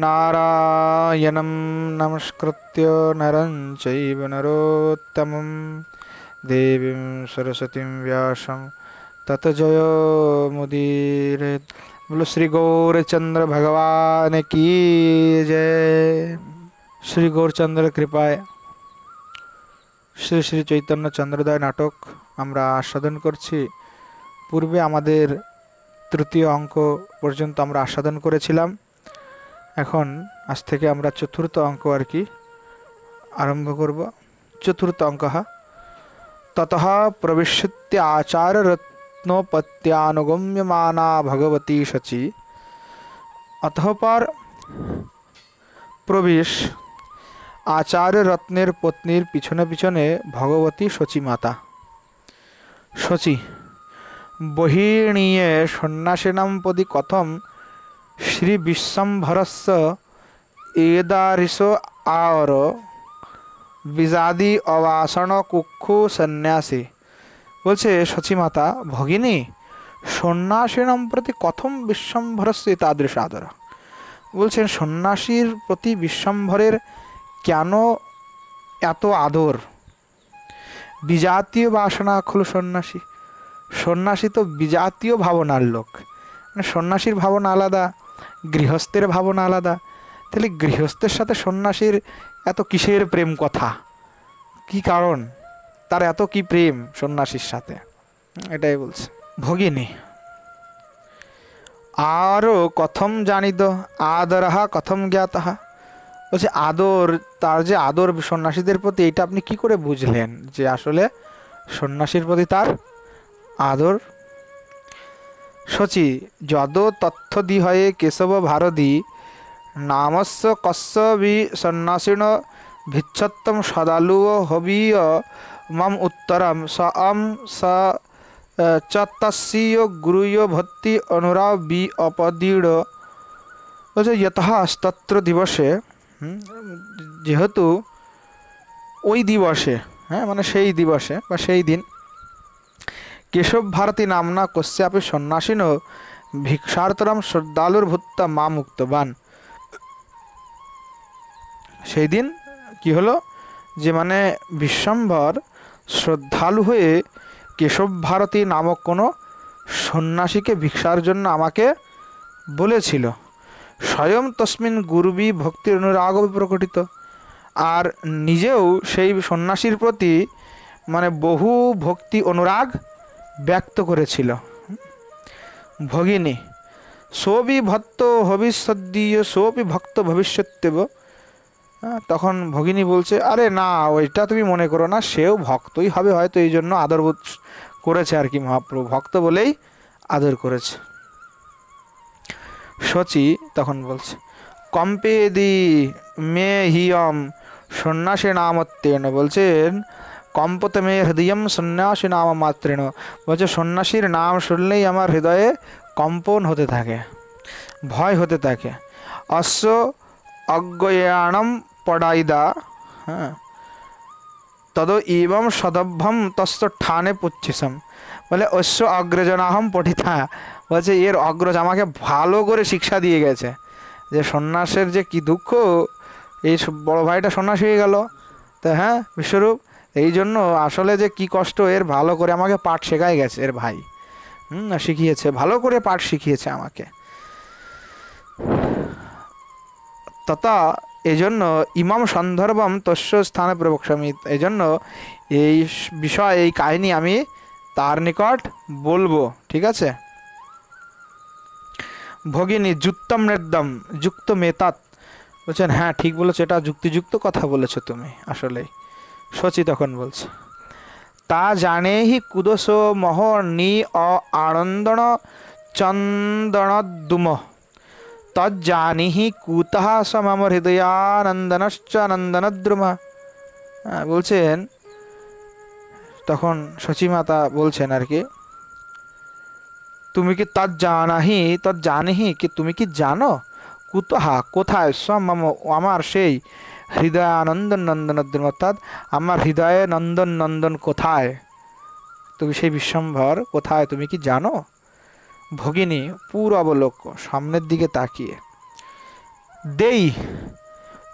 नारायणं नमस्कृत्य नरं चैव দেবী সরস্বতী ব্যাস তত জয় মুদীর बोलो শ্রী গৌরচন্দ্র भगवान কি জয় শ্রী গৌরচন্দ্র কৃপায় শ্রী শ্রী চৈতন্য চন্দ্রদয় নাটক আমরা আস্বাদন করছি পূর্বে আমাদের তৃতীয় অঙ্ক পর্যন্ত আমরা আস্বাদন করেছিলাম এখন আজ থেকে আমরা চতুর্থ অঙ্ক আর কি আরম্ভ করব চতুর্থ অঙ্ক তত আচার রত্নপত্যানুগম্যমানা ভগবতী শচী অতঃপর প্রবেশ আচার্য রত্নের পত্নীর পিছনে পিছনে ভগবতী শচী মাতা শচী বহিণীয় সন্ন্যাসিনাম পদি কথম শ্রী विश्वम्भरस्स এদারিস আর বিজাদি অবাসন কুক্ষু সন্ন্যাসী বলছে সচিমাতা ভগিনী সন্ন্যাসীনম প্রতি কথম বিশ্বম্ভরস্য তাদৃশ আদর বলছেন সন্ন্যাসীর প্রতি বিশ্বম্ভরের কেন এত আদর বিজাতীয় বাসনা খুলো সন্ন্যাসী সন্ন্যাসী তো বিজাতীয় ভাবনার লোক সন্ন্যাসীর ভাবনা আলাদা গৃহস্থের ভাবনা আলাদা তাহলে গৃহস্থের সাথে সন্ন্যাসীর এত কিসের প্রেম কথা কি কারণ তার এত কি প্রেম সন্ন্যাসীর সাথে এটাই বলছে ভগিনী আরও কথম জানিত আদরাহা কথম জ্ঞাত বলছে আদর তার যে আদর সন্ন্যাসীদের প্রতি এটা আপনি কি করে বুঝলেন যে আসলে সন্ন্যাসীর প্রতি তার আদর শচি যদ তথ্য দি হয়ে কেশব ভারতী নামস কস্য বি সন্ন্যাসীন ভিচ্ছত্তম সদালু হবীয় মম উত্তরম স অম স চতস্বীয় গুরুয় ভত্তি অনুরাব বি অপদীঢ় বলছে যথাস্তত্র দিবসে যেহেতু ওই দিবসে হ্যাঁ মানে সেই দিবসে বা সেই দিন কেশব ভারতী নামনা কশ্যাপি ভিক্ষার্তরাম শ্রদ্ধালুর ভুত্তা মা মুক্তবান সেই দিন কি হলো যে মানে বিশ্বম্ভর শ্রদ্ধালু হয়ে কেশব ভারতী নামক কোনো সন্ন্যাসীকে ভিক্ষার জন্য আমাকে বলেছিল স্বয়ং তসমিন গুরুবি ভক্তির অনুরাগ প্রকটিত আর নিজেও সেই সন্ন্যাসীর প্রতি মানে বহু ভক্তি অনুরাগ ব্যক্ত করেছিল ভগিনী সোবি ভক্ত ভবিষ্যদ্দীয় সোবি ভক্ত ভবিষ্যত্যেব তখন ভগিনী বলছে আরে না ওইটা তুমি মনে করো না সেও ভক্তই হবে হয়তো এই জন্য আদর করেছে আর কি মহাপ্রভু ভক্ত বলেই আদর করেছে শচী তখন বলছে কম্পেদি মে হিয়ম সন্ন্যাসী নামত্বেন বলছেন কম্পত মে হৃদয়ম সন্ন্যাসী নাম মাতৃণ বলছে সন্ন্যাসীর নাম শুনলেই আমার হৃদয়ে কম্পন হতে থাকে ভয় হতে থাকে অশ্ব অজ্ঞয়াণম পড়াইদা হ্যাঁ তদ ইবম সদভ্যম তস্ত ঠানে পুচ্ছিসম বলে অশ্ব অগ্রজনাহম পঠিতা বলছে এর অগ্রজ আমাকে ভালো করে শিক্ষা দিয়ে গেছে যে সন্ন্যাসের যে কি দুঃখ এই বড় ভাইটা সন্ন্যাসী হয়ে গেল তা হ্যাঁ বিশ্বরূপ এই জন্য আসলে যে কি কষ্ট এর ভালো করে আমাকে পাঠ শেখায় গেছে এর ভাই হুম শিখিয়েছে ভালো করে পাঠ শিখিয়েছে আমাকে তথা এজন্য ইমাম সন্দর্ভম তস্য স্থানে প্রবক্ষমিত এজন্য এই বিষয় এই কাহিনী আমি তার নিকট বলবো ঠিক আছে ভগিনী যুক্তম নেদম যুক্ত মেতাত বলছেন হ্যাঁ ঠিক বলেছো এটা যুক্তিযুক্ত কথা বলেছো তুমি আসলেই শচী তখন বলছে তা জানে হি কুদোষ মহ নি অ আনন্দন দুম তজ্জানি হি কুতহ সমাম হৃদয়ানন্দনশ্চ নন্দনদ্রুমা বলছেন তখন শচীমাতা বলছেন আর কি তুমি কি তৎ জানাহি তৎ জানিহি কি তুমি কি জানো কুতহা কোথায় সমাম আমার সেই হৃদয় আনন্দন নন্দন অর্থাৎ আমার হৃদয়ে নন্দন নন্দন কোথায় তুমি সেই বিশ্বম্ভর কোথায় তুমি কি জানো ভগিনী পুর অবলক্ষ সামনের দিকে তাকিয়ে দেই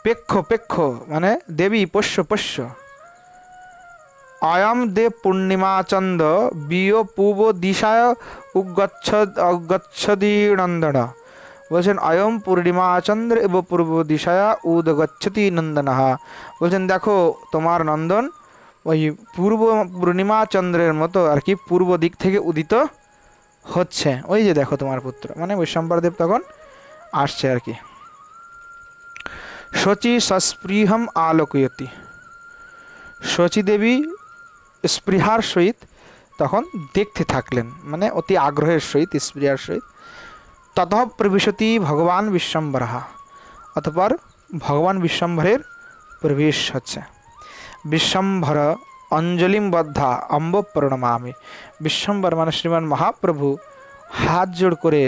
পেক্ষ পেক্ষ মানে দেবী পোষ্য পোষ্য অয়ম দেব পূর্ণিমাচন্দ বিয় পূব দিশায় উগচ্ছ অগচ্ছদী নন্দন বলছেন অয়ম পূর্ণিমা চন্দ্র এব পূর্ব দিশায়া উদ গচ্ছতি নন্দনাহা বলছেন দেখো তোমার নন্দন ওই পূর্ব পূর্ণিমা চন্দ্রের মতো আর কি পূর্ব দিক থেকে উদিত হচ্ছে ওই যে দেখো তোমার পুত্র মানে বৈশ্বম্বরদেব তখন আসছে আর কি শচী সস্পৃহম আলোকয়তি শচী দেবী স্পৃহার সহিত তখন দেখতে থাকলেন মানে অতি আগ্রহের সহিত স্পৃহার সহিত ততঃ প্রবিশতি ভগবান বিশ্বম্বরহা অতপর ভগবান বিশ্বম্ভরের প্রবেশ হচ্ছে বিশ্বম্ভর অঞ্জলিম বদ্ধা অম্ব প্রণমামি বিশ্বম্বর মানে শ্রীমান মহাপ্রভু হাত জোড় করে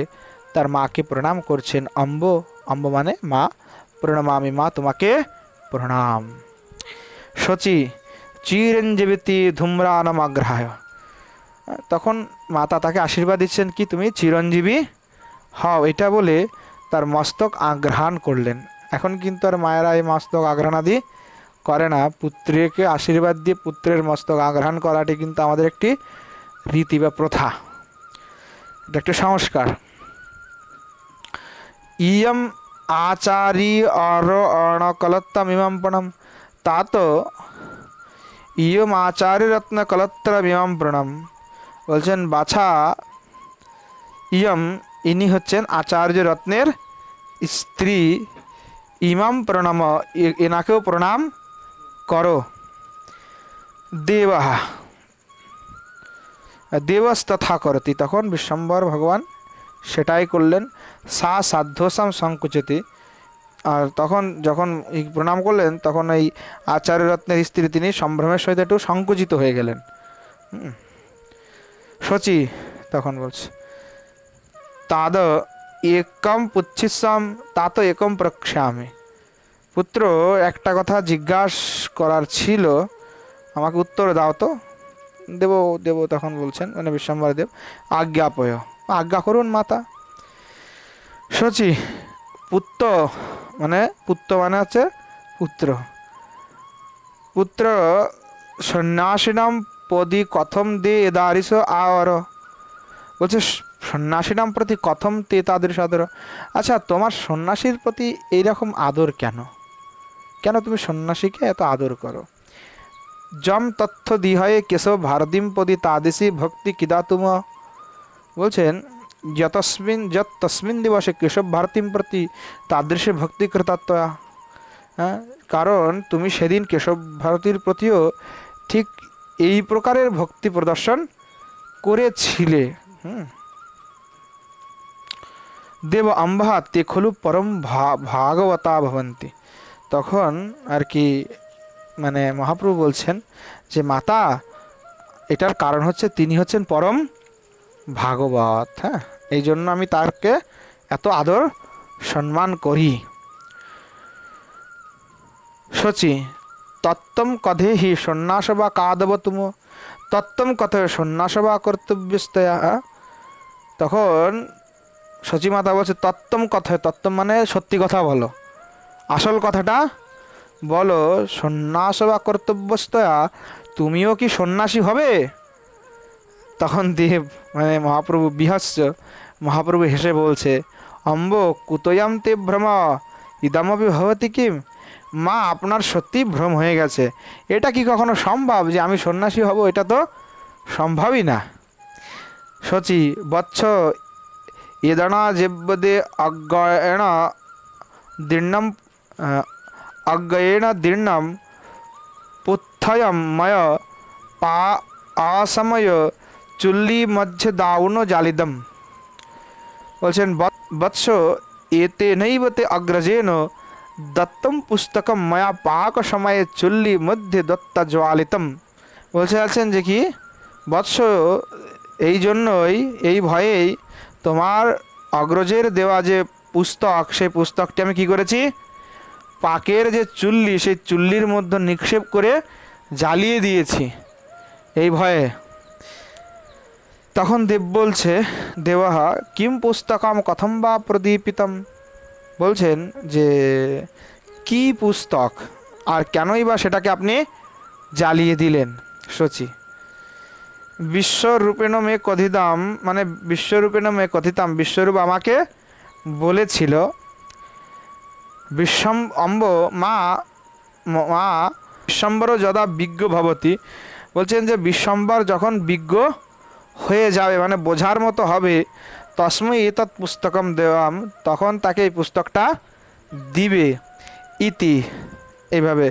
তার মাকে প্রণাম করছেন অম্ব অম্ব মানে মা প্রণমামি মা তোমাকে প্রণাম শচী চিরঞ্জীবিতী ধূম্রানমাগ্রাহ তখন মাতা তাকে আশীর্বাদ দিচ্ছেন কি তুমি চিরঞ্জীবী হাও এটা বলে তার মস্তক আগ্রহণ করলেন এখন কিন্তু আর মায়েরা এই মস্তক আগ্রহণাদি করে না পুত্রকে আশীর্বাদ দিয়ে পুত্রের মস্তক আগ্রহণ করাটি কিন্তু আমাদের একটি রীতি বা প্রথা এটা একটা সংস্কার ইয়ম আচারি অর অণকলত্তম ইমাম্পণম তা তো ইয়ম আচারি রত্ন কলত্র ইমাম্পণম বলছেন বাছা ইয়ম ইনি হচ্ছেন আচার্য রত্নের স্ত্রী ইমাম প্রণাম এনাকেও প্রণাম করো দেবাহা দেবস তথা করতি তখন বিশ্বম্বর ভগবান সেটাই করলেন সা সাধ্যসাম সংকুচিতি আর তখন যখন প্রণাম করলেন তখন এই আচার্য রত্নের স্ত্রী তিনি সম্ভ্রমের সহিত একটু সংকুচিত হয়ে গেলেন সচি তখন বলছে তাদ একম পুচ্ছিসাম তা তো একম প্রক্ষামে পুত্র একটা কথা জিজ্ঞাস করার ছিল আমাকে উত্তর দাও তো দেব দেব তখন বলছেন মানে বিশ্বম্বর দেব পয় আজ্ঞা করুন মাতা শচী পুত্র মানে পুত্র মানে হচ্ছে পুত্র পুত্র সন্ন্যাসিনাম পদি কথম দে এদারিস আর বলছে সন্ন্যাসী নাম প্রতি কথম তে তাদের সাদর আচ্ছা তোমার সন্ন্যাসীর প্রতি এইরকম আদর কেন কেন তুমি সন্ন্যাসীকে এত আদর করো যম তথ্য দিহয়ে কেশব ভারদিম পদি তাদেশি ভক্তি কিদা তুম বলছেন যতস্মিন যত তসমিন দিবসে কেশব ভারতীম প্রতি তাদৃশে ভক্তি কৃতাত্ম হ্যাঁ কারণ তুমি সেদিন কেশব ভারতীর প্রতিও ঠিক এই প্রকারের ভক্তি প্রদর্শন করেছিলে হুম দেব আম্বাহা তে খলু পরম ভাগবতা ভবন্তি তখন আর কি মানে মহাপ্রভু বলছেন যে মাতা এটার কারণ হচ্ছে তিনি হচ্ছেন পরম ভাগবত হ্যাঁ এই জন্য আমি তারকে এত আদর সম্মান করি শচী তত্তম কথে হি সন্ন্যাস বা কাদব তুম তত্ত্বম কথে সন্ন্যাস বা কর্তব্যস্তয়া তখন সচিমাতা বলছে তত্ত্বম কথা তত্তম মানে সত্যি কথা বলো আসল কথাটা বলো সন্ন্যাস বা কর্তব্যস্তয়া তুমিও কি সন্ন্যাসী হবে তখন দেব মানে মহাপ্রভু বিহস্য মহাপ্রভু হেসে বলছে অম্ব কুতয়াম তে ভ্রম ইদামপি ভবতি কিম মা আপনার সত্যি ভ্রম হয়ে গেছে এটা কি কখনো সম্ভব যে আমি সন্ন্যাসী হব এটা তো সম্ভবই না সচি বৎস यदना जब्बदे अग्गण दिण अग्गण दिण पुत्थय मय पा आसमय चुल्ली मध्य दाउन जालिदम बोल वत्स एते नैवते अग्रजेन दत्तम पुस्तक मया पाक समय चुल्ली मध्य दत्त ज्वालितम बोल आज कि वत्स यही भय তোমার অগ্রজের দেওয়া যে পুস্তক সেই পুস্তকটি আমি কি করেছি পাকের যে চুল্লি সেই চুল্লির মধ্যে নিক্ষেপ করে জ্বালিয়ে দিয়েছি এই ভয়ে তখন দেব বলছে দেওয়াহা কিম পুস্তকম কথম বা প্রদীপিতম বলছেন যে কি পুস্তক আর কেনই বা সেটাকে আপনি জ্বালিয়ে দিলেন শচী বিশ্বরূপেণ মে কথিতাম মানে বিশ্বরূপেণ মে কথিতাম বিশ্বরূপ আমাকে বলেছিল বিশ্বম অম্ব মা মা বিশ্বম্বর যদা বিজ্ঞ ভবতী বলছেন যে বিশ্বম্বর যখন বিজ্ঞ হয়ে যাবে মানে বোঝার মতো হবে তসময় তৎ পুস্তকম দেওয়াম তখন তাকে এই পুস্তকটা দিবে ইতি এইভাবে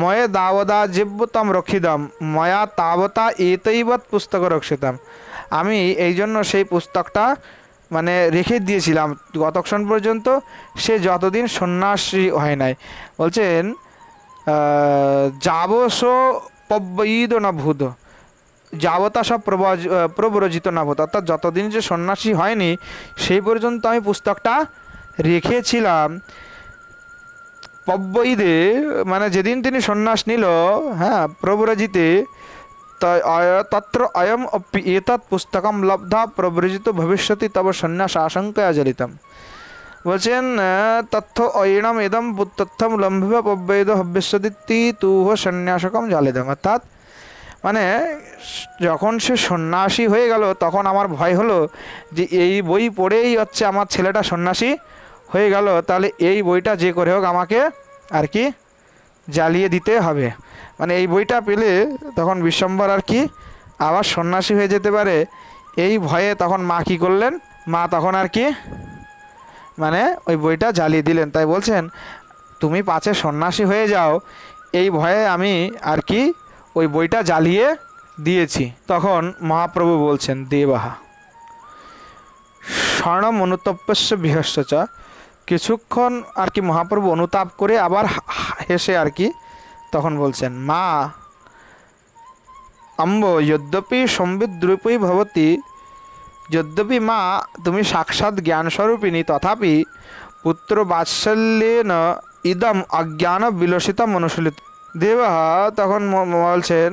ময়ে দাওদা জিব্যতম রক্ষিতম ময়া তাবতা এতৈবৎ পুস্তক রক্ষিতম আমি এই জন্য সেই পুস্তকটা মানে রেখে দিয়েছিলাম গতক্ষণ পর্যন্ত সে যতদিন সন্ন্যাসী হয় নাই বলছেন যাবস পব্বঈদ না ভূত যাবতা সব প্রবজ প্রব্রজিত না ভূত অর্থাৎ যতদিন যে সন্ন্যাসী হয়নি সেই পর্যন্ত আমি পুস্তকটা রেখেছিলাম পব্বইদে মানে যেদিন তিনি সন্ন্যাস নিল হ্যাঁ প্রব্রজিতে তত্র অয়ম অপি এতৎ পুস্তকম লব্ধা প্রব্রজিত ভবিষ্যতি তব সন্ন্যাস আশঙ্কায় জলিতম বলছেন তথ্য অয়ণম এদম তথ্যম লম্ভিব পব্বৈদ ভবিষ্যতি তুহ সন্ন্যাসকম জালিতম অর্থাৎ মানে যখন সে সন্ন্যাসী হয়ে গেল তখন আমার ভয় হলো যে এই বই পড়েই হচ্ছে আমার ছেলেটা সন্ন্যাসী হয়ে গেল তাহলে এই বইটা যে করে হোক আমাকে আর কি জ্বালিয়ে দিতে হবে মানে এই বইটা পেলে তখন বিশ্বম্বর আর কি আবার সন্ন্যাসী হয়ে যেতে পারে এই ভয়ে তখন মা কী করলেন মা তখন আর কি মানে ওই বইটা জ্বালিয়ে দিলেন তাই বলছেন তুমি পাছে সন্ন্যাসী হয়ে যাও এই ভয়ে আমি আর কি ওই বইটা জ্বালিয়ে দিয়েছি তখন মহাপ্রভু বলছেন দেবাহা মনুতপস্য বৃহস্পচা কিছুক্ষণ আর কি মহাপ্রভু অনুতাপ করে আবার হেসে আর কি তখন বলছেন মা অম্ব যদ্যপি সম্বিত ভবতী যদ্যপি মা তুমি সাক্ষাৎ জ্ঞানস্বরূপিণী তথাপি পুত্র বাৎসল্যেন ইদম অজ্ঞান বিলসিত অনুশীলিত দেব তখন বলছেন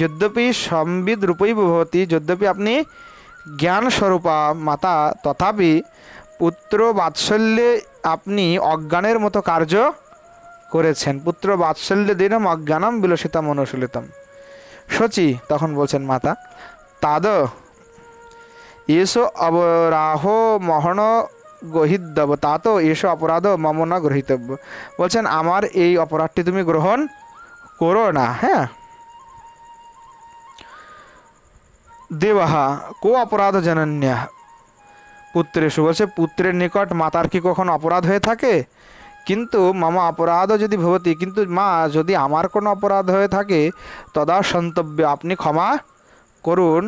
যদ্যপি সম্বিদ রূপই ভবতী যদ্যপি আপনি জ্ঞানস্বরূপা মাতা তথাপি পুত্র বাৎসল্যে আপনি অজ্ঞানের মতো কার্য করেছেন পুত্র বাৎসল্যে দিনম অজ্ঞানম বিলসিতাম অনুশীলিতম শচী তখন বলছেন মাতা তাদ এসো অবরাহ মহন গহিতব তা তো এসো অপরাধ মম না গ্রহিতব্য বলছেন আমার এই অপরাধটি তুমি গ্রহণ করো না হ্যাঁ দেবাহা কো অপরাধ জনন্যা পুত্রেষু বলছে পুত্রের নিকট মাতার কি কখন অপরাধ হয়ে থাকে কিন্তু মামা অপরাধও যদি ভবতি কিন্তু মা যদি আমার কোনো অপরাধ হয়ে থাকে তদা সন্তব্য আপনি ক্ষমা করুন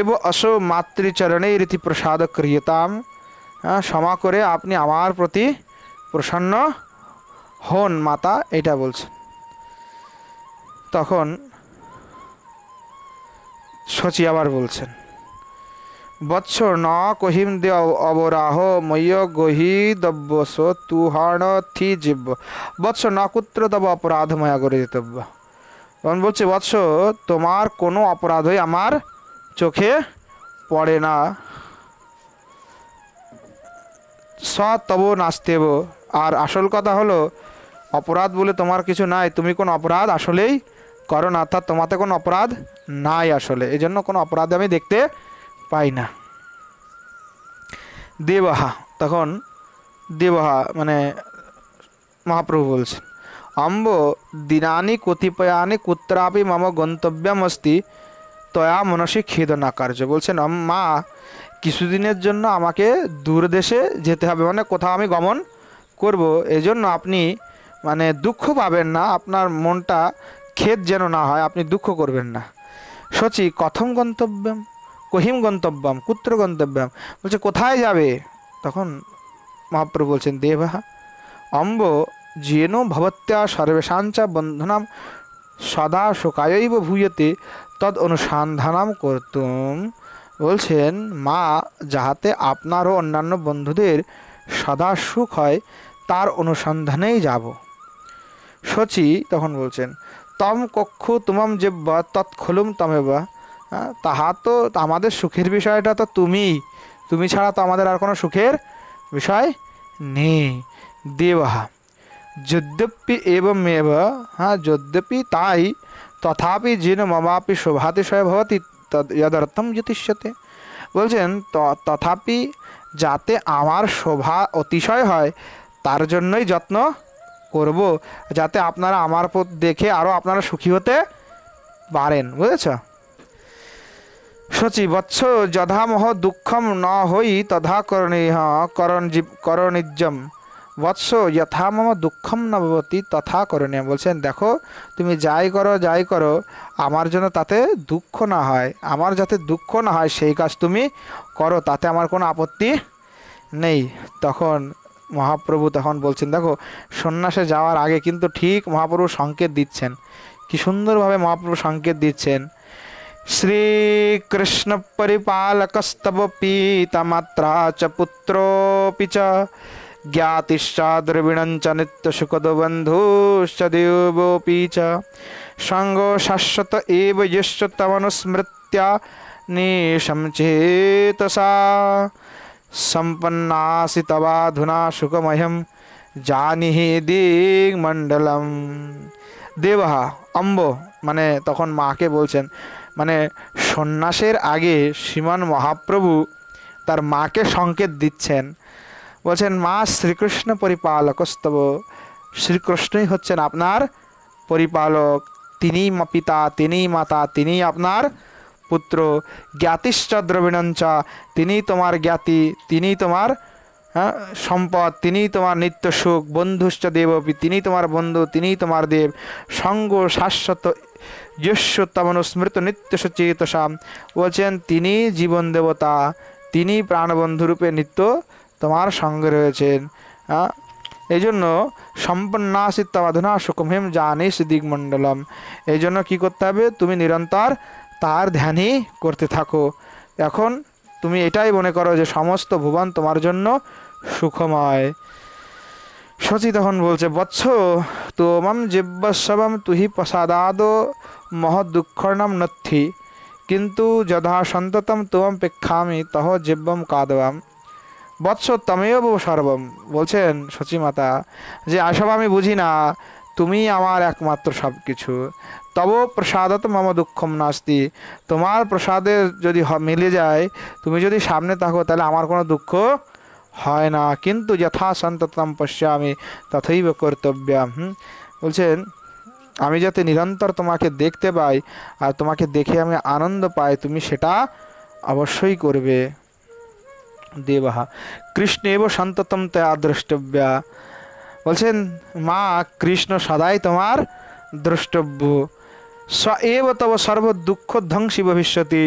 এব অসো মাতৃচরণে রীতি প্রসাদ ক্রিয়তাম হ্যাঁ, ক্ষমা করে আপনি আমার প্রতি প্রসন্ন হন মাতা এটা বলছেন তখন সচি আবার বলছেন বৎস ন কহিম দে অবরাহ ময় গহি দব্য সো তুহাণ থি জীব বৎস ন কুত্র দব অপরাধ ময়া গরিতব্য তখন বলছে বৎস তোমার কোনো অপরাধই আমার চোখে পড়ে না স তব নাস্তেব আর আসল কথা হলো অপরাধ বলে তোমার কিছু নাই তুমি কোনো অপরাধ আসলেই করো না অর্থাৎ তোমাতে কোনো অপরাধ নাই আসলে এজন্য কোনো অপরাধ আমি দেখতে পাই না দেবাহা তখন দেবাহা মানে মহাপ্রভু বলছেন অম্ব দিনানি কতিপয়ানি কুত্রাপি মম গন্তব্যম অস্তি তয়া মনসী খেদনা কার্য বলছেন মা কিছুদিনের জন্য আমাকে দূর দেশে যেতে হবে মানে কোথাও আমি গমন করব এজন্য আপনি মানে দুঃখ পাবেন না আপনার মনটা খেদ যেন না হয় আপনি দুঃখ করবেন না সচি কথম গন্তব্যম কহিম গন্তব্যম কুত্র গন্তব্যম বলছে কোথায় যাবে তখন মহাপ্রভু বলছেন দেবাহা অম্ব যেন ভবত্যা সর্বেশাঞ্চা বন্ধনাম সদা শোকায়ৈব ভূয়তে তদ অনুসন্ধানাম করতুম বলছেন মা যাহাতে আপনার ও অন্যান্য বন্ধুদের সদা সুখ হয় তার অনুসন্ধানেই যাব শচী তখন বলছেন তম কক্ষ তুমম জেব্বা খুলুম তমেবা হ্যাঁ, তাহা তো আমাদের সুখের বিষয়টা তো তুমি তুমি ছাড়া তো আমাদের আর কোনো সুখের বিষয় নেই দেবহা যদ্যপি মেব হ্যাঁ যদ্যপি তাই তথাপি যিনি মমাপি শোভাতিশয় ভবতি তদর্থম জ্যোতিষ্যতে বলছেন তথাপি যাতে আমার শোভা অতিশয় হয় তার জন্যই যত্ন করব যাতে আপনারা আমার দেখে আরও আপনারা সুখী হতে পারেন বুঝেছ শচি বৎস যধামহ দুঃখম ন হই তথা করণীয় করণীযম বৎস যথা মম দুঃখম না ভবতী তথা করণীয় বলছেন দেখো তুমি যাই করো যাই করো আমার জন্য তাতে দুঃখ না হয় আমার যাতে দুঃখ না হয় সেই কাজ তুমি করো তাতে আমার কোনো আপত্তি নেই তখন মহাপ্রভু তখন বলছেন দেখো সন্ন্যাসে যাওয়ার আগে কিন্তু ঠিক মহাপ্রভু সংকেত দিচ্ছেন কি সুন্দরভাবে মহাপ্রভু সংকেত দিচ্ছেন श्रीकृष्णपरिपालकस्तव पीतमात्रा च पुत्रोऽपि च ज्ञातिश्च द्रविणञ्च नित्यसुखदबन्धुश्च देवोऽपि च सङ्गो शाश्वत एव यश्च तवनुस्मृत्या निशं चेतसा सम्पन्नासि तवाधुना सुखमयं जानिहि দিগমণ্ডলম দেবহা अम्बो মানে तखन माके বলছেন মানে সন্ন্যাসের আগে শ্রীমান মহাপ্রভু তার মাকে সংকেত দিচ্ছেন বলছেন মা শ্রীকৃষ্ণ পরিপালকস্তব শ্রীকৃষ্ণই হচ্ছেন আপনার পরিপালক তিনিই মা পিতা তিনিই মাতা তিনি আপনার পুত্র জ্ঞাতিশ্চ দ্রবিণঞ্চা তিনিই তোমার জ্ঞাতি তিনিই তোমার হ্যাঁ সম্পদ তিনিই তোমার নিত্য সুখ বন্ধুশ্চ দেবপি তিনি তোমার বন্ধু তিনিই তোমার দেব সঙ্গ শাশ্বত নিত্য সচেত নিত্যসচেতসাম বলছেন তিনি জীবন দেবতা তিনি প্রাণবন্ধুরূপে নিত্য তোমার সঙ্গে রয়েছেন এই জন্য সম্পন্নাসি তবাধনা সুকুমহিম জানিস দিগমণ্ডলম এই জন্য কী করতে হবে তুমি নিরন্তর তার ধ্যানই করতে থাকো এখন তুমি এটাই মনে করো যে সমস্ত ভুবন তোমার জন্য সুখময় শচী তখন বলছে বৎস তোমাম জিব্বসবম তুহি প্রসাদাদ মহৎ নাম নথি কিন্তু যথা সন্ততম তোমাম পেক্ষামি তহ জিব্বম কাদবাম বৎস তমেব সর্বম বলছেন শচী মাতা যে আসব আমি বুঝি না তুমি আমার একমাত্র সব কিছু তব প্রসাদত মাম দুঃখম নাস্তি তোমার প্রসাদে যদি মিলে যায় তুমি যদি সামনে থাকো তাহলে আমার কোনো দুঃখ হয় না কিন্তু যথা সন্ততম পশ্যামি তথৈব কর্তব্যা বলছেন আমি যাতে নিরন্তর তোমাকে দেখতে পাই আর তোমাকে দেখে আমি আনন্দ পাই তুমি সেটা অবশ্যই করবে দেবাহা এব সন্ততম তয়া দ্রষ্টব্যা বলছেন মা কৃষ্ণ সদাই তোমার দ্রষ্টব্য স্ব এব তব সর্ব দুঃখ ধ্বংসী ভবিষ্যতি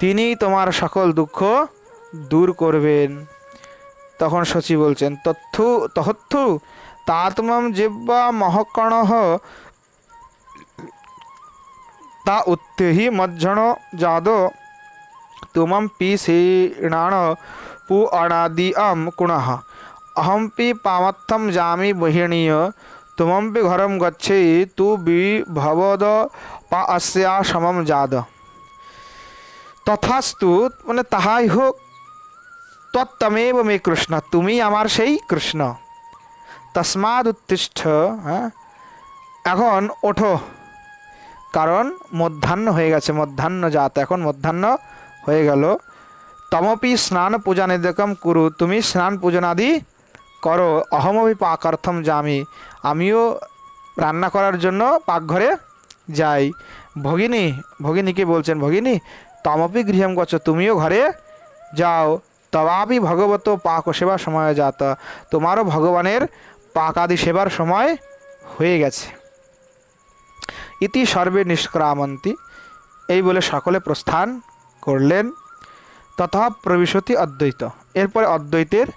তিনি তোমার সকল দুঃখ দূর করবেন তখন শচী বলছেন তথ্যু তহত্থু তাতমম জিব্বা মহকণ তা উত্তেহি মজ্জণ যাদ তুমম পি শ্রীণাণ পু অনাদি আম কুণহ অহম্পি পামত্থম যামি বহিণীয় তুমম্পি ঘরম গচ্ছেই তু বি ভবদ পা অস্যা সমম যাদ তথাস্তু মানে তাহাই হোক তত্তমেব মে কৃষ্ণ তুমি আমার সেই কৃষ্ণ তসমাদ উত্তিষ্ঠ হ্যাঁ এখন ওঠো কারণ মধ্যাহ্ন হয়ে গেছে মধ্যাহ্ন জাত এখন মধ্যাহ্ন হয়ে গেল তমপি স্নান পূজা নিদেকম কুরু তুমি স্নান পূজনাদি করো অহমভি পাকার্থম যামি আমিও রান্না করার জন্য পাকঘরে যাই ভগিনী ভগিনীকে বলছেন ভগিনী তমপি গৃহম গছ তুমিও ঘরে যাও তবাবি ভগবত পাক সেবা সময় জাত তোমারও ভগবানের পাকাদি সেবার সময় হয়ে গেছে ইতি সর্বে নিষ্ক্রামন্তি এই বলে সকলে প্রস্থান করলেন তথা প্রবিশতি অদ্বৈত এরপরে অদ্বৈতের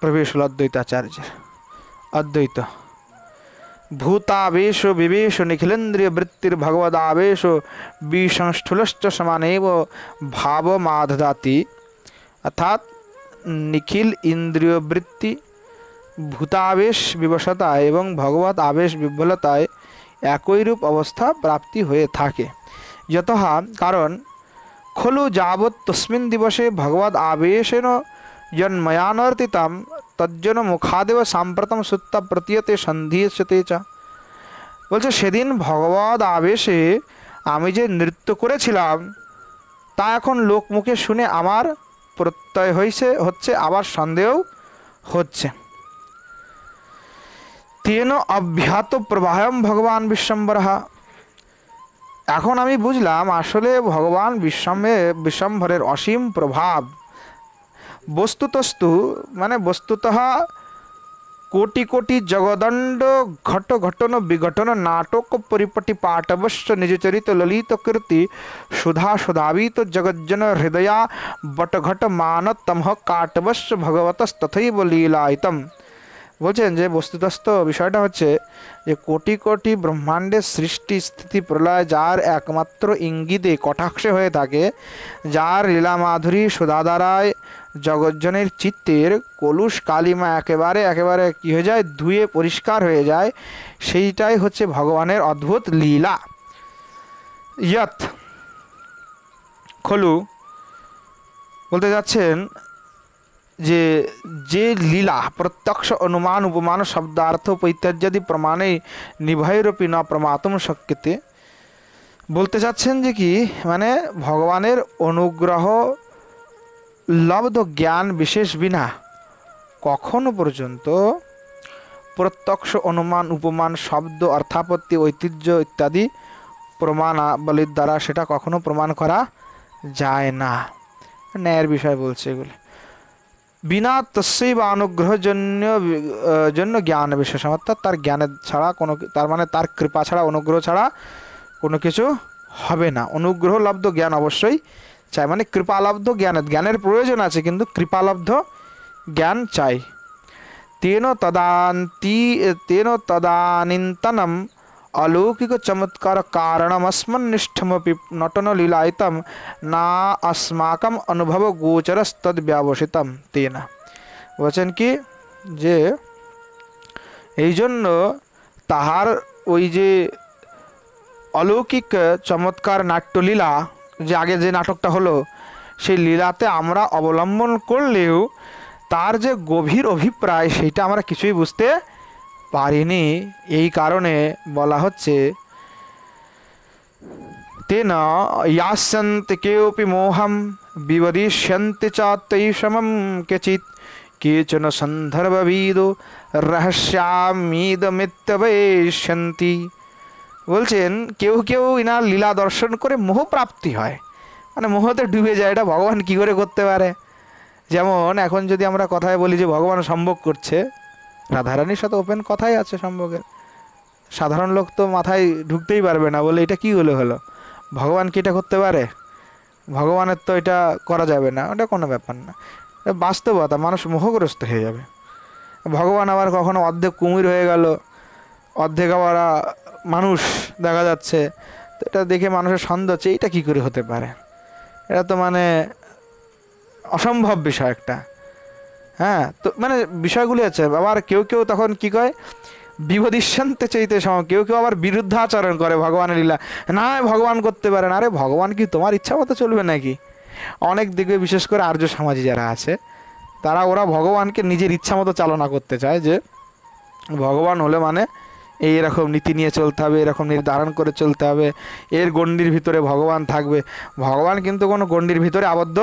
প্রবেশ হল অদ্বৈতাচার্যের অদ্বৈত ভূতাবেশ বিবেশ নিখিলেন্দ্রিয় বৃত্তির ভগবদাবেশ বিসংস্থূলশ্চ সমানেব ভাবমাধদাতি অর্থাৎ নিখিল ইন্দ্রিয়বৃত্তি ভূতাবেশ বিবশতা এবং ভগবত আবেশ বিভ্বলতায় একইরূপ অবস্থা প্রাপ্তি হয়ে থাকে যতহা কারণ খলু যাবৎ তস্মিন দিবসে ভগবদ আবেশেন জন্ময়ানর্তিতাম তজ্জন মুখাদেব সাম্প্রতম সুত্তা প্রতীয়তে সন্ধিয়েছে চা বলছে সেদিন ভগবদ আবেশে আমি যে নৃত্য করেছিলাম তা এখন লোকমুখে শুনে আমার প্রত্যয় হয়েছে হচ্ছে আবার সন্দেহ হচ্ছে তেন অভ্যাত প্রবাহম ভগবান বিশ্বম্বরহা এখন আমি বুঝলাম আসলে ভগবান বিশ্বম্বে বিশ্বম্ভরের অসীম প্রভাব বস্তুতস্তু মানে বস্তুত কোটি কোটি জগদণ্ড ঘট ঘটন বিঘটন নাটক পরিপটি নিজ নিজচরিত ললিত কীর্তি সুধা সুধাবিত জগজ্জন হৃদয়া বটঘট মানতমহ কাটবশ্য ভগবতস্তথৈব লীলায়িতম বলছেন যে বস্তুতস্থ বিষয়টা হচ্ছে যে কোটি কোটি ব্রহ্মাণ্ডের সৃষ্টি স্থিতি প্রলয় যার একমাত্র ইঙ্গিতে কটাক্ষে হয়ে থাকে যার লীলা মাধুরী সুধা দ্বারায় জগজ্জনের চিত্তের কলুষ কালিমা একেবারে একেবারে কী হয়ে যায় ধুয়ে পরিষ্কার হয়ে যায় সেইটাই হচ্ছে ভগবানের অদ্ভুত লীলা ইয়ত খলু বলতে যাচ্ছেন যে যে লীলা প্রত্যক্ষ অনুমান উপমান শব্দার্থ ইত্যাদি প্রমাণে নিভয়রূপী ন প্রমাতম শক্যতে বলতে চাচ্ছেন যে কি মানে ভগবানের অনুগ্রহ লব্ধ জ্ঞান বিশেষ বিনা কখনো পর্যন্ত প্রত্যক্ষ অনুমান উপমান শব্দ অর্থাপত্তি ঐতিহ্য ইত্যাদি প্রমাণাবলীর দ্বারা সেটা কখনো প্রমাণ করা যায় না ন্যায়ের বিষয় বলছে এগুলি বিনা তস্যই বা অনুগ্রহজন্য জন্য জ্ঞান বিশেষ অর্থাৎ তার জ্ঞানের ছাড়া কোনো তার মানে তার কৃপা ছাড়া অনুগ্রহ ছাড়া কোনো কিছু হবে না অনুগ্রহ লব্ধ জ্ঞান অবশ্যই চাই মানে কৃপালব্ধ জ্ঞান জ্ঞানের প্রয়োজন আছে কিন্তু কৃপালব্ধ জ্ঞান চাই তেন তদান্তি তেন তদানীন্তনম অলৌকিক চমৎকার কারণমস্মনিষ্ঠমপি নটনলীলায়িতম না অস্মাকম অনুভব গোচরস্তদ ব্যবসিতম তেন বলছেন কি যে এই জন্য তাহার ওই যে অলৌকিক চমৎকার নাট্যলীলা যে আগে যে নাটকটা হলো সেই লীলাতে আমরা অবলম্বন করলেও তার যে গভীর অভিপ্রায় সেইটা আমরা কিছুই বুঝতে পারিনি এই কারণে বলা হচ্ছে তেন ইয়াসন্তে কেউপি মোহম বিবদিষ্যন্তে চাত্তৈষমম কেচিত কেচন সন্দর্ভবিদ রহস্যামিদমিত্যবেষ্যন্তি বলছেন কেউ কেউ ইনার লীলা দর্শন করে মোহপ্রাপ্তি হয় মানে মোহতে ডুবে যায় এটা ভগবান কি করে করতে পারে যেমন এখন যদি আমরা কথায় বলি যে ভগবান সম্ভব করছে রাধারানীর সাথে ওপেন কথাই আছে সম্ভবের সাধারণ লোক তো মাথায় ঢুকতেই পারবে না বলে এটা কি হলো হলো ভগবান কি এটা করতে পারে ভগবানের তো এটা করা যাবে না ওটা কোনো ব্যাপার না বাস্তবতা মানুষ মোহগ্রস্ত হয়ে যাবে ভগবান আবার কখনো অর্ধেক কুমির হয়ে গেল অর্ধেক আবার মানুষ দেখা যাচ্ছে তো এটা দেখে মানুষের সন্দেহ হচ্ছে এটা কী করে হতে পারে এটা তো মানে অসম্ভব বিষয় একটা হ্যাঁ তো মানে বিষয়গুলি আছে আবার কেউ কেউ তখন কি কয় বিভদিশান্তে চাইতে সম কেউ কেউ আবার বিরুদ্ধ আচরণ করে ভগবানের লীলা না ভগবান করতে পারে না আরে ভগবান কি তোমার ইচ্ছা মতো চলবে নাকি অনেক দেখবে বিশেষ করে আর্য সমাজে যারা আছে তারা ওরা ভগবানকে নিজের ইচ্ছা মতো চালনা করতে চায় যে ভগবান হলে মানে এই এরকম নীতি নিয়ে চলতে হবে এরকম নির্ধারণ করে চলতে হবে এর গণ্ডির ভিতরে ভগবান থাকবে ভগবান কিন্তু কোনো গণ্ডির ভিতরে আবদ্ধ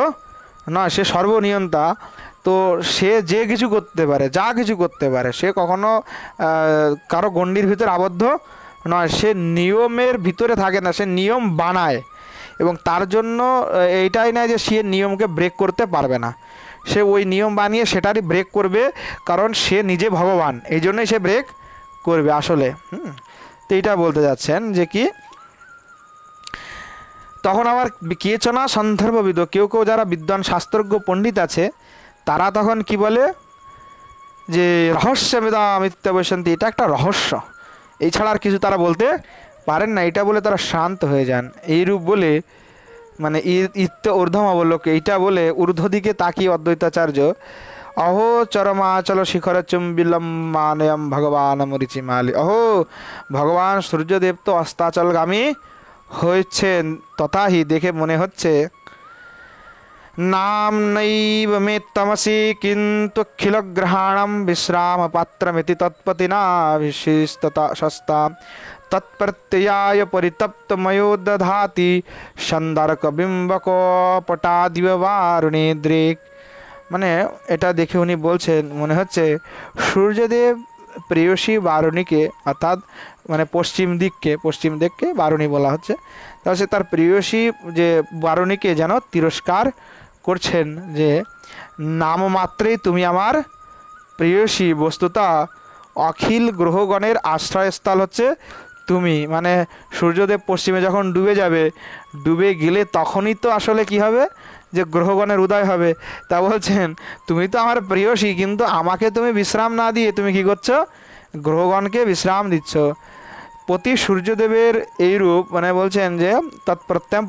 না সে সর্বনিয়ন্তা তো সে যে কিছু করতে পারে যা কিছু করতে পারে সে কখনো কারো গণ্ডির ভিতরে আবদ্ধ নয় সে নিয়মের ভিতরে থাকে না সে নিয়ম বানায় এবং তার জন্য এইটাই নয় যে সে নিয়মকে ব্রেক করতে পারবে না সে ওই নিয়ম বানিয়ে সেটারই ব্রেক করবে কারণ সে নিজে ভগবান এই জন্যই সে ব্রেক করবে আসলে তো এইটা বলতে যাচ্ছেন যে কি তখন আবার কেচনা সন্দর্ভবিদ কেউ কেউ যারা বিদ্বান শাস্ত্রজ্ঞ পণ্ডিত আছে তারা তখন কি বলে যে রহস্যবেদা মিথ্যাবসন্তী এটা একটা রহস্য এছাড়া আর কিছু তারা বলতে পারেন না এটা বলে তারা শান্ত হয়ে যান এইরূপ বলে মানে ইত্য ঊর্ধ্বমাবলোক এইটা বলে ঊর্ধ্ব দিকে তাকিয়ে অদ্বৈতাচার্য অহো চরমাচল শিখর চুম্বিলম্বানয়ম ভগবান মরিচিমালি অহো ভগবান সূর্যদেব তো অস্তাচলগামী হয়েছেন তথাহি দেখে মনে হচ্ছে নাম নৈব মে তমসি কিন্তু খিলগ্রহাণম বিশ্রাম পাত্রমিতি তৎপতিনা বিশিষ্টতা সস্তা তৎপ্রত্যয়ায় পরিতপ্তময়ো দধাতি সন্দর্কবিম্বকপটাদিব বারুণেদ্রিক মানে এটা দেখে উনি বলছেন মনে হচ্ছে সূর্যদেব প্রেয়সী বারুণীকে অর্থাৎ মানে পশ্চিম দিককে পশ্চিম দিককে বারুণী বলা হচ্ছে তাহলে সে তার প্রেয়সী যে বারুণীকে যেন তিরস্কার করছেন যে নামমাত্রেই তুমি আমার প্রেয়সী বস্তুতা অখিল গ্রহগণের আশ্রয়স্থল হচ্ছে তুমি মানে সূর্যদেব পশ্চিমে যখন ডুবে যাবে ডুবে গেলে তখনই তো আসলে কি হবে যে গ্রহগণের উদয় হবে তা বলছেন তুমি তো আমার প্রিয়সী কিন্তু আমাকে তুমি বিশ্রাম না দিয়ে তুমি কি করছো গ্রহগণকে বিশ্রাম দিচ্ছ প্রতি সূর্যদেবের এই রূপ মানে বলছেন যে তৎপ্রত্যম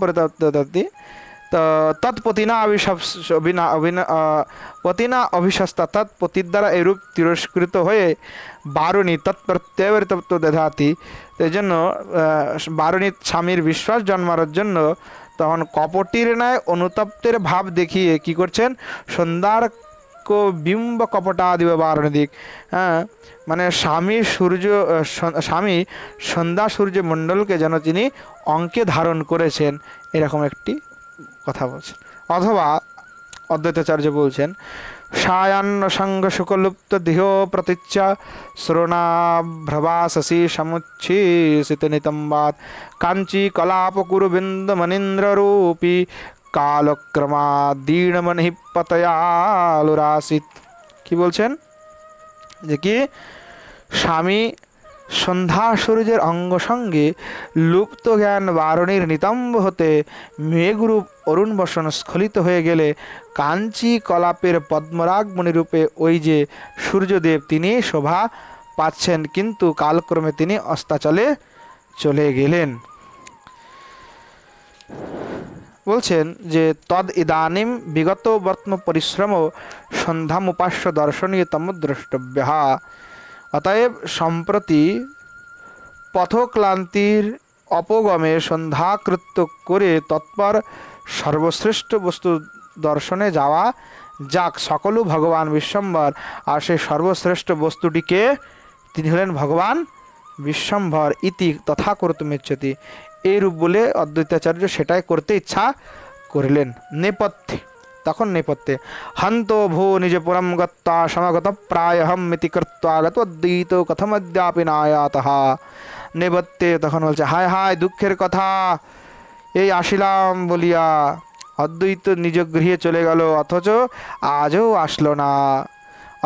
তো তৎপতিনা অভিশাপ পতিনা অভিশাস্তা পতির দ্বারা এরূপ তিরস্কৃত হয়ে বারুণী তৎপ্রত্যয় তত্ত্ব দেধাতি তো এই জন্য বারুণী স্বামীর বিশ্বাস জন্মানোর জন্য তখন কপটির ন্যায় অনুতপ্তের ভাব দেখিয়ে কি করছেন সন্ধ্যার বিম্ব কপটা দিবে বারুণীদিক দিক হ্যাঁ মানে স্বামী সূর্য স্বামী সন্ধ্যা সূর্য মণ্ডলকে যেন তিনি অঙ্কে ধারণ করেছেন এরকম একটি কথা বলছেন অথবা অদ্বৈতাচার্য বলছেন সায়ান্নসঙ্গশুকলুপ্ত দেহ প্রতীচ্য শ্রোণাভ্রভাসি সমুচ্ছিসিতনিতম্বাত কাঞ্চি কালক্রমা কালক্রমাদীর্ণমণি পতয়ালুরাসিত কি বলছেন যে কি স্বামী সন্ধ্যা সূর্যের অঙ্গ সঙ্গে লুপ্ত জ্ঞান বারণীর নিতম্ব হতে মেঘরূপ অরুণ বসন স্খলিত হয়ে গেলে কাঞ্চি কলাপের পদ্মরাগ মণিরূপে ওই যে সূর্যদেব তিনি শোভা পাচ্ছেন কিন্তু কালক্রমে তিনি অস্তাচলে চলে গেলেন বলছেন যে তদ ইদানিম বিগত বর্তম পরিশ্রম সন্ধ্যাম উপাস্য দর্শনীয়তম দ্রষ্টব্য অতএব সম্প্রতি পথক্লান্তির অপগমে সন্ধ্যাকৃত্য করে তৎপর সর্বশ্রেষ্ঠ বস্তু দর্শনে যাওয়া যাক সকল ভগবান বিশ্বম্বর আর সেই সর্বশ্রেষ্ঠ বস্তুটিকে তিনি হলেন ভগবান বিশ্বম্ভর ইতি তথা করতুমেচ্ছতি এইরূপ বলে অদ্বৈতাচার্য সেটাই করতে ইচ্ছা করিলেন নেপথ্যে তখন নেপথ্যে হন্ত ভো নিজ পুরম গত্তা সমাগত হম মিতি কর্তাগত অদ্বৈত কথমদ্যাপি নায়াত নেপথ্যে তখন বলছে হায় হায় দুঃখের কথা এই আসিলাম বলিয়া অদ্বৈত নিজ গৃহে চলে গেল অথচ আজও আসলো না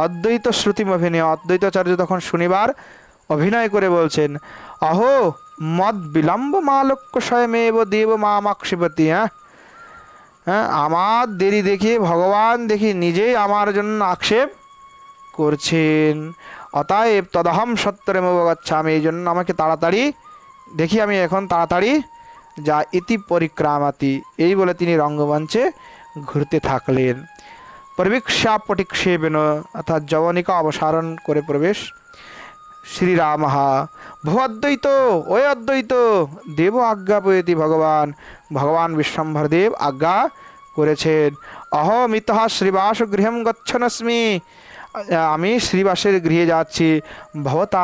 অদ্বৈত শ্রুতিম অভিনয় অদ্বৈতাচার্য তখন শনিবার অভিনয় করে বলছেন অহো মদ বিলম্ব মা মালক্য স্বয়মেব দেব মামাক্ষিপতি হ্যাঁ হ্যাঁ আমার দেরি দেখে ভগবান দেখি নিজেই আমার জন্য আক্ষেপ করছেন অতএব তদহম সত্তরেম আমি এই জন্য আমাকে তাড়াতাড়ি দেখি আমি এখন তাড়াতাড়ি যা ইতি পরিক্রামাতি এই বলে তিনি রঙ্গমঞ্চে ঘুরতে থাকলেন প্রবীক্ষা পটিক্ষেপেন অর্থাৎ যবনিকা অবসারণ করে প্রবেশ শ্রীরাম অদ্বৈত ওই অদ্বৈত দেব আজ্ঞা প্রয়তি ভগবান ভগবান দেব আজ্ঞা করেছেন অহমিত শ্রীবাস গৃহম গচ্ছনস্মি আমি শ্রীবাসের গৃহে যাচ্ছি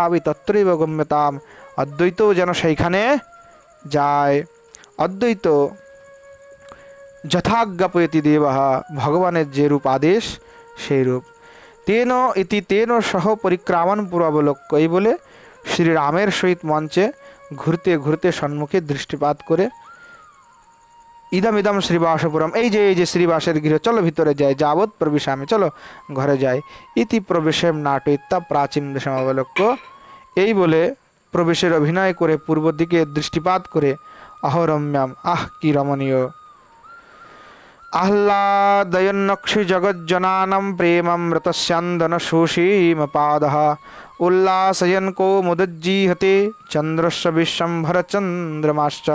আমি তত্রৈব গম্যতাম অদ্বৈত যেন সেইখানে যায় অদ্বৈত যথাজ্ঞাপতি দেবাহা ভগবানের যে রূপ আদেশ সেই রূপ তেন ইতি তেন সহ পরিক্রামণ পূর্বাবলক্ষ এই বলে শ্রীরামের সহিত মঞ্চে ঘুরতে ঘুরতে সম্মুখে দৃষ্টিপাত করে ইদম ইদম শ্রীবাসপুরম এই যে এই যে শ্রীবাসের গৃহ চলো ভিতরে যায় যাবৎ আমি চলো ঘরে যাই ইতি প্রবেশেম নাট ইত্যা প্রাচীন সমাবলক্ষ এই বলে প্রবেশের অভিনয় করে পূর্ব দিকে দৃষ্টিপাত করে আহরম্যাম আহ কি রমণীয় आह्लादयन्नक्षिजगज्जनानं प्रेमं मृतस्यान्दनशोषीमपादः उल्लासयन् को मुदज्जीहते চন্দ্রস্য বিশ্বম্ভর চন্দ্রমাশ্চ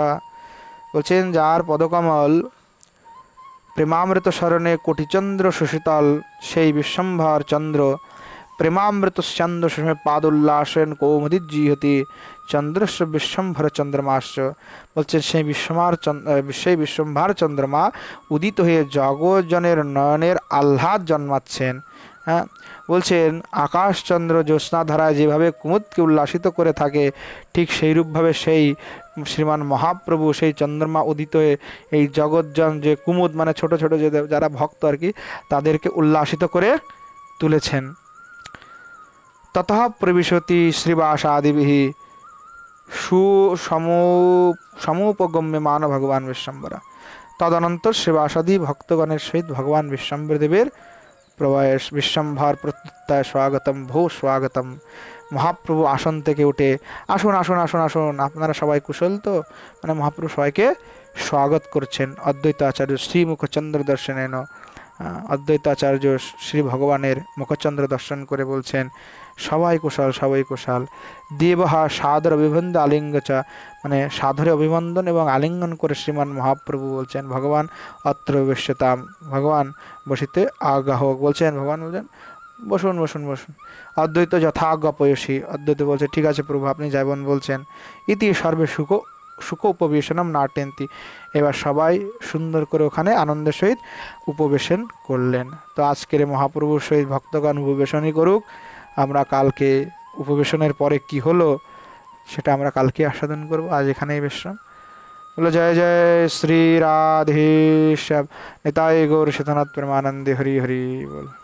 বলছেন যার পদকমল প্রেমামৃত স্মরণে কোটিচন্দ্র শোষিতল সেই বিশ্বম্ভর চন্দ্র প্রেমামৃতস্যন্দুষমে পাদুল্লাসেন কৌমুদি জিহতি চন্দ্রস্ব বিশ্বম্ভর চন্দ্রমাশ্চ বলছেন সেই বিশ্বমার সেই বিশ্বম্ভার চন্দ্রমা উদিত হয়ে জগজনের নয়নের আহ্লাদ জন্মাচ্ছেন হ্যাঁ বলছেন আকাশচন্দ্র জ্যোৎস্নাধারায় যেভাবে কুমুদকে উল্লাসিত করে থাকে ঠিক সেইরূপভাবে সেই শ্রীমান মহাপ্রভু সেই চন্দ্রমা উদিত হয়ে এই জগৎজন যে কুমুদ মানে ছোট ছোট যে যারা ভক্ত আর কি তাদেরকে উল্লাসিত করে তুলেছেন ततः प्रविशति श्रीवासादिभिः সুসমো মান ভগবান বিশ্বম্বরা তদনন্তর শ্রীবাসাদি ভক্তগণের সহিত ভগবান বিশ্বম্বর দেবের প্রবায়স প্রত্যুত্তায় স্বাগতম ভৌ স্বাগতম মহাপ্রভু আসন থেকে উঠে আসুন আসুন আসুন আসুন আপনারা সবাই কুশল তো মানে মহাপ্রভু সবাইকে স্বাগত করছেন অদ্বৈত আচার্য শ্রী মুখচন্দ্র দর্শনেন অদ্বৈত আচার্য শ্রী ভগবানের মুখচন্দ্র দর্শন করে বলছেন সবাই কুশল সবাই কুশল দেবহা সাদর অভিবন্ধ আলিঙ্গ চা মানে সাধরে অভিবন্দন এবং আলিঙ্গন করে শ্রীমান মহাপ্রভু বলছেন ভগবান অত্র বিশ্বতাম ভগবান বসিতে আজ্ঞা হোক বলছেন ভগবান বলছেন বসুন বসুন বসুন অদ্বৈত যথাজ্ঞা পয়সী অদ্বৈত বলছে ঠিক আছে প্রভু আপনি যাবেন বলছেন ইতি সর্বে সুখ সুখ উপবেশনম নাটেন্তি এবার সবাই সুন্দর করে ওখানে আনন্দের সহিত উপবেশন করলেন তো আজকের মহাপ্রভুর সহিত ভক্তগণ উপবেশনই করুক আমরা কালকে উপবেশনের পরে কি হলো সেটা আমরা কালকে আস্বাদন করব আজ এখানেই বিশ্রাম বলে জয় জয় শ্রী রাধেশব নেতায় গৌর শেতনাথ প্রেমানন্দে হরি হরি বল